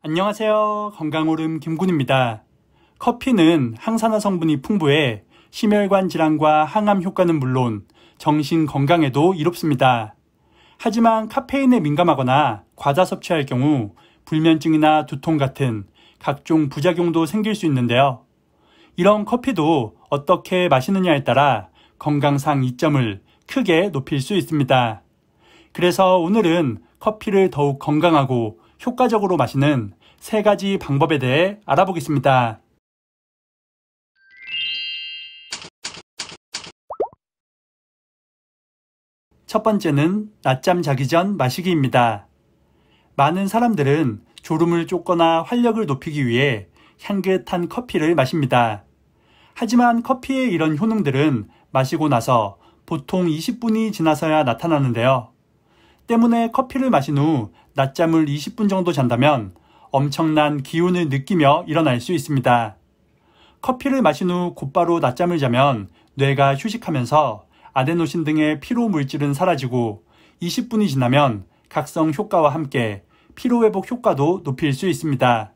안녕하세요. 건강오름 김군입니다. 커피는 항산화 성분이 풍부해 심혈관 질환과 항암 효과는 물론 정신 건강에도 이롭습니다. 하지만 카페인에 민감하거나 과다 섭취할 경우 불면증이나 두통 같은 각종 부작용도 생길 수 있는데요. 이런 커피도 어떻게 마시느냐에 따라 건강상 이점을 크게 높일 수 있습니다. 그래서 오늘은 커피를 더욱 건강하고 효과적으로 마시는 세 가지 방법에 대해 알아보겠습니다. 첫 번째는 낮잠 자기 전 마시기입니다. 많은 사람들은 졸음을 쫓거나 활력을 높이기 위해 향긋한 커피를 마십니다. 하지만 커피의 이런 효능들은 마시고 나서 보통 20분이 지나서야 나타나는데요. 때문에 커피를 마신 후 낮잠을 20분 정도 잔다면 엄청난 기운을 느끼며 일어날 수 있습니다. 커피를 마신 후 곧바로 낮잠을 자면 뇌가 휴식하면서 아데노신 등의 피로 물질은 사라지고 20분이 지나면 각성 효과와 함께 피로회복 효과도 높일 수 있습니다.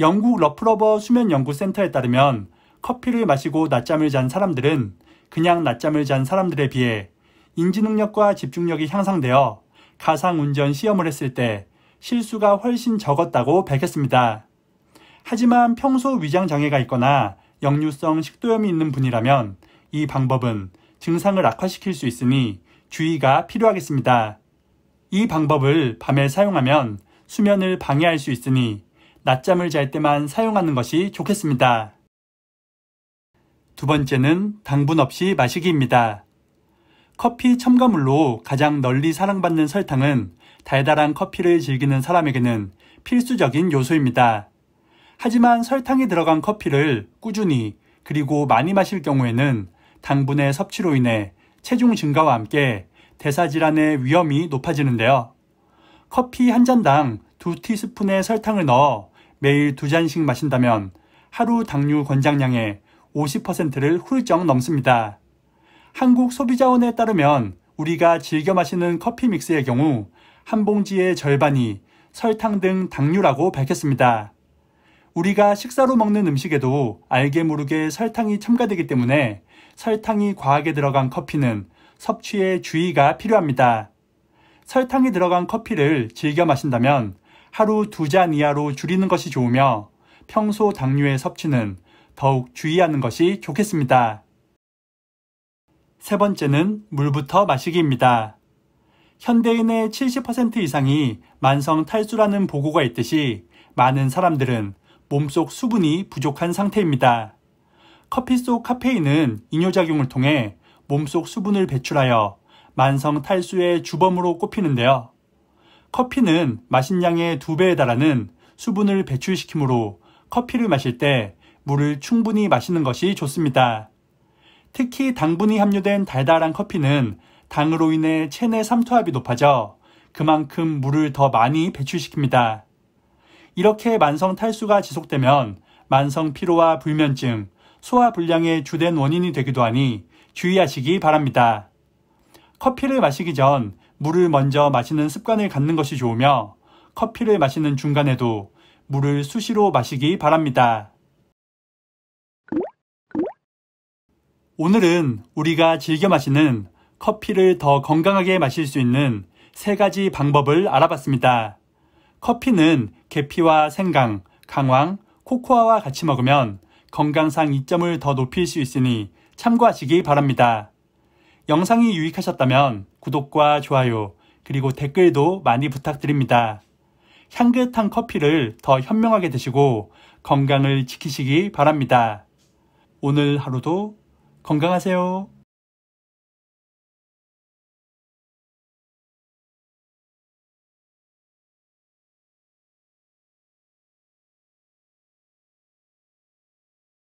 영국 러프러버 수면연구센터에 따르면 커피를 마시고 낮잠을 잔 사람들은 그냥 낮잠을 잔 사람들에 비해 인지능력과 집중력이 향상되어 가상운전 시험을 했을 때 실수가 훨씬 적었다고 밝혔습니다. 하지만 평소 위장장애가 있거나 역류성 식도염이 있는 분이라면 이 방법은 증상을 악화시킬 수 있으니 주의가 필요하겠습니다. 이 방법을 밤에 사용하면 수면을 방해할 수 있으니 낮잠을 잘 때만 사용하는 것이 좋겠습니다. 두 번째는 당분 없이 마시기입니다. 커피 첨가물로 가장 널리 사랑받는 설탕은 달달한 커피를 즐기는 사람에게는 필수적인 요소입니다. 하지만 설탕이 들어간 커피를 꾸준히 그리고 많이 마실 경우에는 당분의 섭취로 인해 체중 증가와 함께 대사질환의 위험이 높아지는데요. 커피 한 잔당 두 티스푼의 설탕을 넣어 매일 두 잔씩 마신다면 하루 당류 권장량의 50%를 훌쩍 넘습니다. 한국소비자원에 따르면 우리가 즐겨 마시는 커피 믹스의 경우 한 봉지의 절반이 설탕 등 당류라고 밝혔습니다. 우리가 식사로 먹는 음식에도 알게 모르게 설탕이 첨가되기 때문에 설탕이 과하게 들어간 커피는 섭취에 주의가 필요합니다. 설탕이 들어간 커피를 즐겨 마신다면 하루 두 잔 이하로 줄이는 것이 좋으며 평소 당류의 섭취는 더욱 주의하는 것이 좋겠습니다. 세 번째는 물부터 마시기입니다. 현대인의 70% 이상이 만성 탈수라는 보고가 있듯이 많은 사람들은 몸속 수분이 부족한 상태입니다. 커피 속 카페인은 이뇨작용을 통해 몸속 수분을 배출하여 만성 탈수의 주범으로 꼽히는데요. 커피는 마신 양의 두배에 달하는 수분을 배출시키므로 커피를 마실 때 물을 충분히 마시는 것이 좋습니다. 특히 당분이 함유된 달달한 커피는 당으로 인해 체내 삼투압이 높아져 그만큼 물을 더 많이 배출시킵니다. 이렇게 만성 탈수가 지속되면 만성 피로와 불면증, 소화 불량의 주된 원인이 되기도 하니 주의하시기 바랍니다. 커피를 마시기 전 물을 먼저 마시는 습관을 갖는 것이 좋으며 커피를 마시는 중간에도 물을 수시로 마시기 바랍니다. 오늘은 우리가 즐겨 마시는 커피를 더 건강하게 마실 수 있는 세 가지 방법을 알아봤습니다. 커피는 계피와 생강, 강황, 코코아와 같이 먹으면 건강상 이점을 더 높일 수 있으니 참고하시기 바랍니다. 영상이 유익하셨다면 구독과 좋아요, 그리고 댓글도 많이 부탁드립니다. 향긋한 커피를 더 현명하게 드시고 건강을 지키시기 바랍니다. 오늘 하루도 건강하세요.